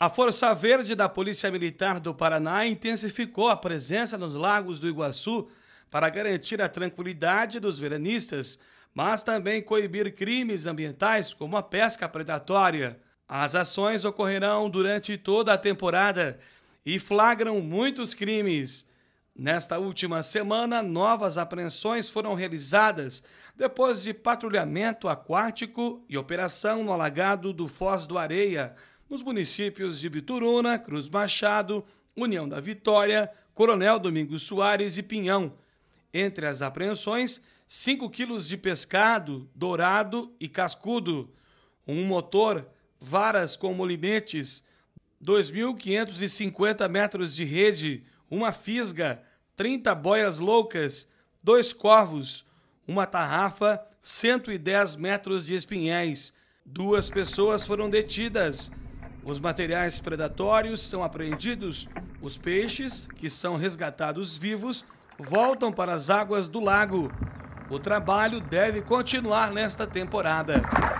A Força Verde da Polícia Militar do Paraná intensificou a presença nos lagos do Iguaçu para garantir a tranquilidade dos veranistas, mas também coibir crimes ambientais como a pesca predatória. As ações ocorrerão durante toda a temporada e flagram muitos crimes. Nesta última semana, novas apreensões foram realizadas depois de patrulhamento aquático e operação no alagado do Foz do Areia nos municípios de Bituruna, Cruz Machado, União da Vitória, Coronel Domingos Soares e Pinhão. Entre as apreensões, 5 quilos de pescado, dourado e cascudo, um motor, varas com molinetes, 2.550 metros de rede, uma fisga, 30 boias loucas, dois corvos, uma tarrafa, 110 metros de espinhéis. Duas pessoas foram detidas, os materiais predatórios são apreendidos, os peixes, que são resgatados vivos, voltam para as águas do lago. O trabalho deve continuar nesta temporada.